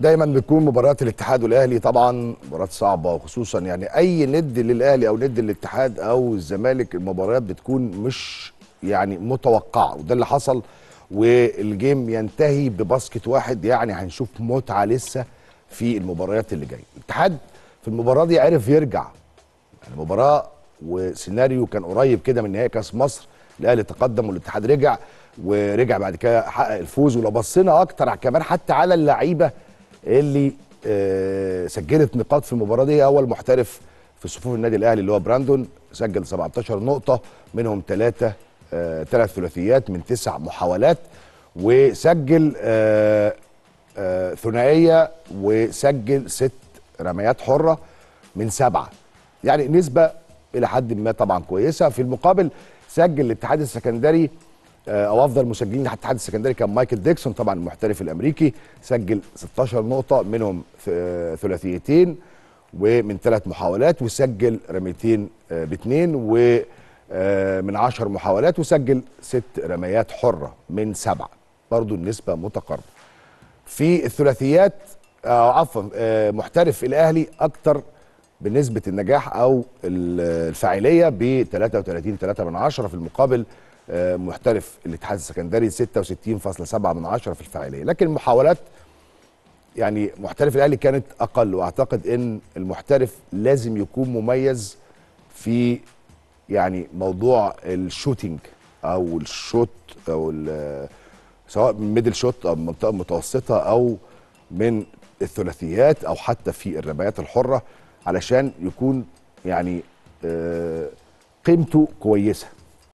دايما بتكون مباريات الاتحاد والاهلي طبعا مباريات صعبه وخصوصا يعني اي ند للاهلي او ند للاتحاد او الزمالك المباريات بتكون مش يعني متوقعه وده اللي حصل والجيم ينتهي بباسكت واحد يعني هنشوف متعه لسه في المباريات اللي جايه الاتحاد في المباراه دي عرف يرجع يعني مباراه وسيناريو كان قريب كده من نهائي كاس مصر الاهلي تقدم والاتحاد رجع ورجع بعد كده حقق الفوز ولو بصينا اكتر كمان حتى على اللعيبه اللي آه، سجلت نقاط في المباراه دي اول محترف في صفوف النادي الاهلي اللي هو براندون سجل 17 نقطه منهم ثلاثه ثلاث آه، ثلاثيات من تسع محاولات وسجل آه، ثنائيه وسجل ست رميات حره من سبعه يعني نسبه الى حد ما طبعا كويسه في المقابل سجل الاتحاد السكندري آه، او افضل مسجلين لحد الاتحاد السكندري كان مايكل ديكسون طبعا المحترف الامريكي سجل 16 نقطه منهم آه، ثلاثيتين ومن ثلاث محاولات وسجل رميتين آه، باثنين ومن 10 محاولات وسجل ست رميات حره من سبعه برضه النسبه متقاربه في الثلاثيات عفوا محترف الاهلي اكتر بنسبه النجاح او الفاعليه ب 33 3 من عشرة في المقابل آه، محترف الاتحاد السكندري 66.7 من عشرة في الفاعليه لكن المحاولات يعني محترف الاهلي كانت اقل واعتقد ان المحترف لازم يكون مميز في يعني موضوع الشوتينج او الشوت او سواء من ميدل شوت او منطقه متوسطه او من الثلاثيات او حتى في الربايات الحره علشان يكون يعني آه، قيمته كويسه